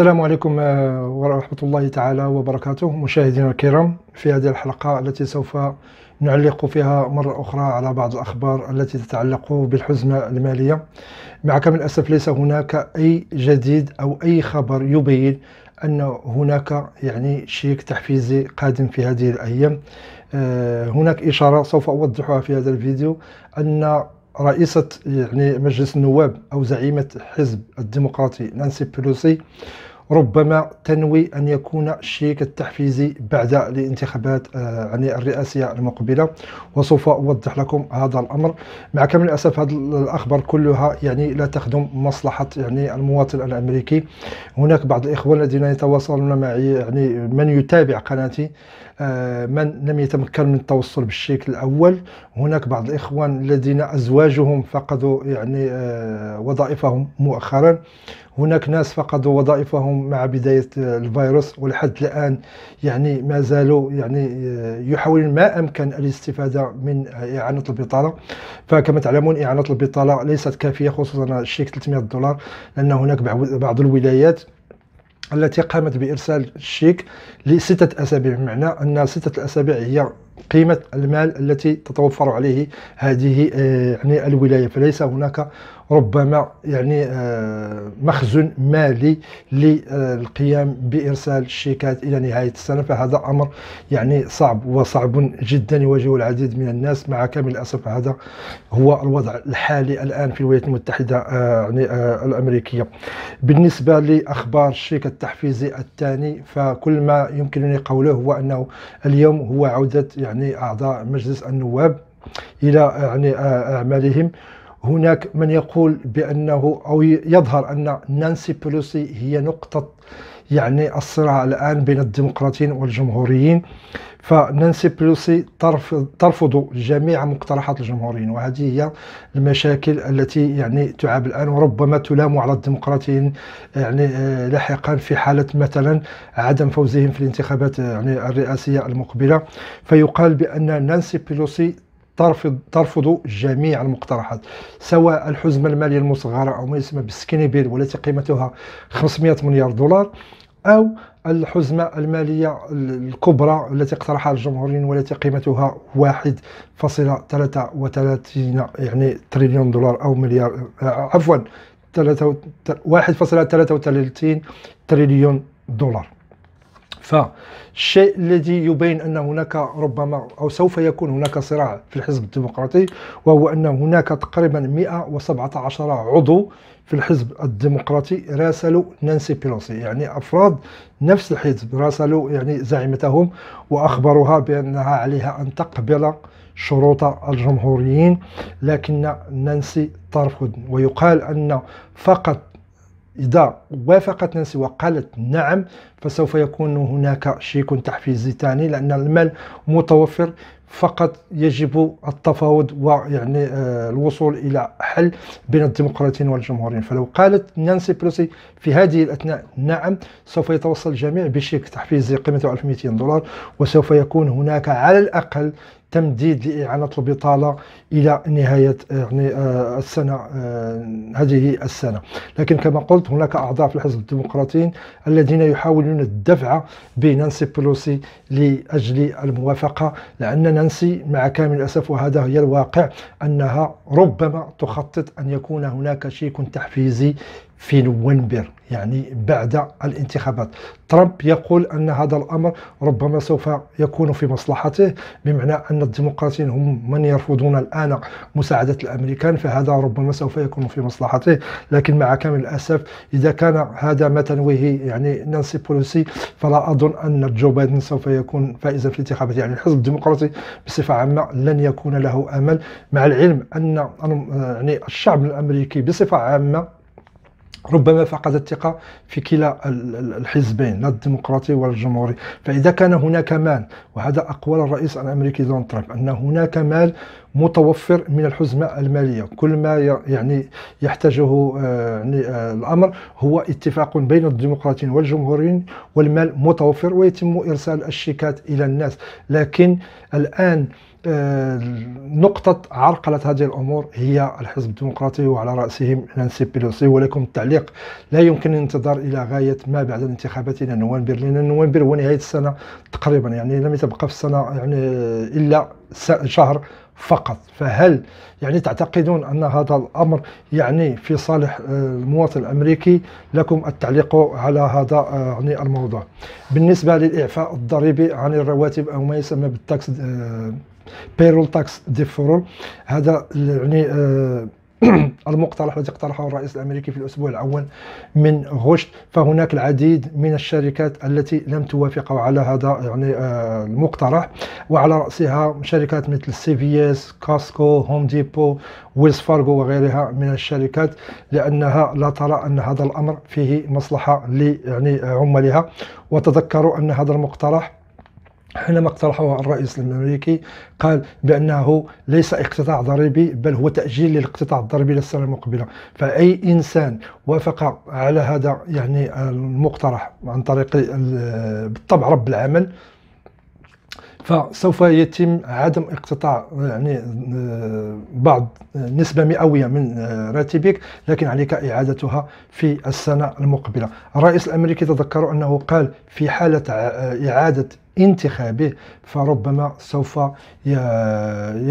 السلام عليكم آه، ورحمة الله تعالى وبركاته مشاهدينا الكرام في هذه الحلقة التي سوف نعلق فيها مرة أخرى على بعض الأخبار التي تتعلق بالحزمة المالية معك من الأسف ليس هناك أي جديد أو أي خبر يبين أن هناك يعني شيك تحفيزي قادم في هذه الأيام آه، هناك إشارة سوف أوضحها في هذا الفيديو أن رئيسة يعني مجلس النواب أو زعيمة حزب الديمقراطي نانسي بيلوسي ربما تنوي أن يكون الشيك التحفيزي بعد الانتخابات آه، يعني الرئاسية المقبلة وسوف أوضح لكم هذا الأمر مع كامل الأسف هذه الأخبار كلها يعني لا تخدم مصلحة يعني المواطن الأمريكي هناك بعض الإخوة الذين يتواصلون معي يعني من يتابع قناتي آه، من لم يتمكن من التوصل بالشيك الأول هناك بعض الإخوان الذين أزواجهم فقدوا يعني آه، وظائفهم مؤخرا هناك ناس فقدوا وظائفهم مع بداية الفيروس ولحد الآن يعني ما زالوا يعني يحاولون ما أمكن الاستفادة من إعانة البطالة فكما تعلمون إعانة البطالة ليست كافية خصوصا الشيك 300 دولار لأن هناك بعض الولايات التي قامت بإرسال الشيك لستة أسابيع بمعنى أن ستة أسابيع هي قيمة المال التي تتوفر عليه هذه آه، يعني الولاية فليس هناك ربما يعني آه، مخزن مالي للقيام بإرسال الشيكات إلى نهاية السنة فهذا أمر يعني صعب وصعب جدا يواجهه العديد من الناس مع كامل الأسف هذا هو الوضع الحالي الآن في الولايات المتحدة آه، يعني آه، الأمريكية بالنسبة لأخبار الشيك التحفيزي الثاني فكل ما يمكنني قوله هو أنه اليوم هو عودة يعني أعضاء مجلس النواب إلى يعني أعمالهم هناك من يقول بأنه أو يظهر أن نانسي بلوسي هي نقطة يعني الصراع الآن بين الديمقراطيين والجمهوريين فنانسي بلوسي ترفض جميع مقترحات الجمهوريين وهذه هي المشاكل التي يعني تعاب الآن وربما تلام على الديمقراطيين يعني آه، لاحقا في حالة مثلا عدم فوزهم في الانتخابات يعني الرئاسية المقبلة فيقال بأن نانسي بلوسي ترفض ترفض جميع المقترحات سواء الحزمه الماليه المصغره او ما يسمى بالسكيني بيل والتي قيمتها 500 مليار دولار او الحزمه الماليه الكبرى التي اقترحها الجمهوريين والتي قيمتها 1.33 يعني تريليون دولار او مليار عفوا 1.33 تريليون دولار فالشيء الذي يبين ان هناك ربما او سوف يكون هناك صراع في الحزب الديمقراطي وهو ان هناك تقريبا 117 عضو في الحزب الديمقراطي راسلوا نانسي بيلوسي يعني افراد نفس الحزب راسلوا يعني زعيمتهم واخبروها بانها عليها ان تقبل شروط الجمهوريين لكن نانسي ترفض ويقال ان فقط إذا وافقت نانسي وقالت نعم فسوف يكون هناك شيك تحفيزي ثاني لأن المال متوفر فقط يجب التفاوض ويعني آه، الوصول الى حل بين الديمقراطيين والجمهوريين فلو قالت نانسي بلوسي في هذه الاثناء نعم سوف يتوصل الجميع بشيك تحفيزي قيمته 1200 دولار وسوف يكون هناك على الاقل تمديد لإعانة البطالة إلى نهاية آه، يعني آه، السنة هذه السنة لكن كما قلت هناك أعضاء في الحزب الديمقراطيين الذين يحاولون الدفع بنانسي بلوسي لأجل الموافقة لأننا ننسي مع كامل الأسف وهذا هي الواقع أنها ربما تخطط أن يكون هناك شيك تحفيزي في نوفمبر يعني بعد الانتخابات ترامب يقول أن هذا الأمر ربما سوف يكون في مصلحته بمعنى أن الديمقراطيين هم من يرفضون الآن مساعدة الأمريكان فهذا ربما سوف يكون في مصلحته لكن مع كامل الأسف إذا كان هذا ما تنويه يعني نانسي بولوسي فلا أظن أن جو بايدن سوف يكون فائزا في الانتخابات يعني الحزب الديمقراطي بصفة عامة لن يكون له أمل مع العلم أن يعني الشعب الأمريكي بصفة عامة ربما فقد الثقة في كلا الحزبين لا الديمقراطي ولا الجمهوري فإذا كان هناك مال وهذا أقوال الرئيس الأمريكي دونالد ترامب أن هناك مال متوفر من الحزمة المالية كل ما يعني يحتاجه آه، يعني آه، الأمر هو اتفاق بين الديمقراطيين والجمهوريين والمال متوفر ويتم إرسال الشيكات إلى الناس لكن الآن آه، نقطة عرقلة هذه الأمور هي الحزب الديمقراطي وعلى رأسهم نانسي بيلوسي ولكم التعليق لا يمكن الانتظار إلى غاية ما بعد الانتخابات إلى نوفمبر لأن نوفمبر هو نهاية السنة تقريبا يعني لم يتبقى في السنة يعني إلا شهر فقط فهل يعني تعتقدون أن هذا الأمر يعني في صالح آه، المواطن الأمريكي لكم التعليق على هذا آه، يعني الموضوع بالنسبة للإعفاء الضريبي عن الرواتب أو ما يسمى بالتاكس بيرول تاكس ديفورول هذا يعني آه المقترح الذي اقترحه الرئيس الامريكي في الاسبوع الاول من غشت فهناك العديد من الشركات التي لم توافق على هذا يعني آه المقترح وعلى راسها شركات مثل سي في اس كاسكو هوم ديبو ويلز فارغو وغيرها من الشركات لانها لا ترى ان هذا الامر فيه مصلحه يعني عمالها وتذكروا ان هذا المقترح حينما اقترحه الرئيس الامريكي قال بانه ليس اقتطاع ضريبي بل هو تاجيل للاقتطاع الضريبي للسنه المقبله فاي انسان وافق على هذا يعني المقترح عن طريق بالطبع رب العمل فسوف يتم عدم اقتطاع يعني آه، بعض نسبه مئويه من آه، راتبك لكن عليك اعادتها في السنه المقبله الرئيس الامريكي تذكر انه قال في حاله آه، اعاده انتخابه فربما سوف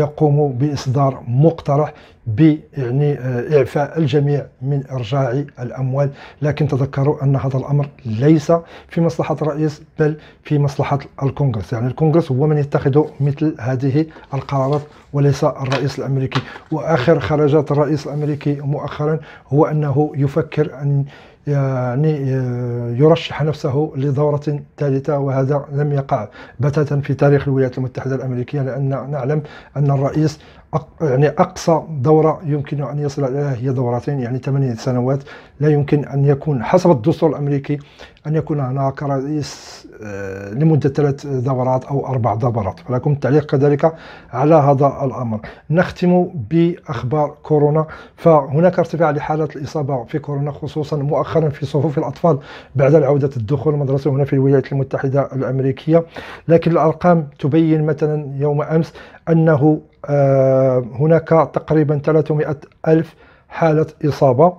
يقوم باصدار مقترح يعني آه، اعفاء الجميع من ارجاع الاموال لكن تذكروا ان هذا الامر ليس في مصلحه الرئيس بل في مصلحه الكونغرس يعني الكونغرس هو من يتخذ مثل هذه القرارات وليس الرئيس الامريكي واخر خرجات الرئيس الامريكي مؤخرا هو انه يفكر ان يعني آه، يرشح نفسه لدورة ثالثة وهذا لم يقع بتاتا في تاريخ الولايات المتحدة الأمريكية لأن نعلم أن الرئيس يعني أقصى دورة يمكن أن يصل إليها هي دورتين يعني ثمانية سنوات لا يمكن أن يكون حسب الدستور الأمريكي أن يكون هناك رئيس آه، لمدة ثلاث دورات أو أربع دورات ولكم التعليق كذلك على هذا الأمر نختم بأخبار كورونا فهناك ارتفاع لحالات الإصابة في كورونا خصوصا مؤخرا مؤخرا في صفوف الأطفال بعد العودة الدخول المدرسي هنا في الولايات المتحدة الأمريكية لكن الأرقام تبين مثلا يوم أمس أنه آه، هناك تقريبا 300 ألف حالة إصابة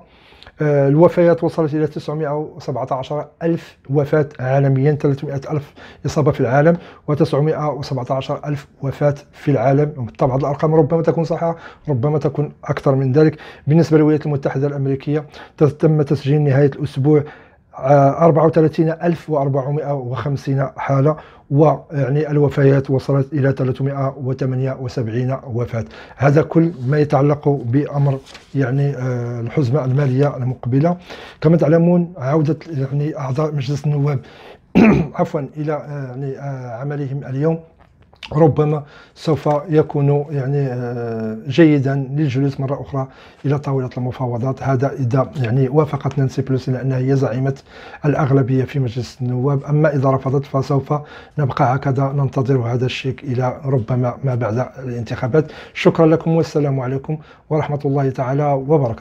آه، الوفيات وصلت إلى 917 ألف وفاة عالميا 300 ألف إصابة في العالم و917 ألف وفاة في العالم بالطبع الأرقام ربما تكون صحيحة ربما تكون أكثر من ذلك بالنسبة للولايات المتحدة الأمريكية تم تسجيل نهاية الأسبوع 34450 آه، حالة ويعني الوفيات وصلت إلى 378 وفاة هذا كل ما يتعلق بأمر يعني آه، الحزمة المالية المقبلة كما تعلمون عودة يعني أعضاء مجلس النواب عفوا إلى آه، يعني عملهم اليوم ربما سوف يكون يعني آه، جيدا للجلوس مرة أخرى إلى طاولة المفاوضات هذا إذا يعني وافقت نانسي بلوسي لأنها هي زعيمة الأغلبية في مجلس النواب أما إذا رفضت فسوف نبقى هكذا ننتظر هذا الشيك إلى ربما ما بعد الانتخابات شكرا لكم والسلام عليكم ورحمة الله تعالى وبركاته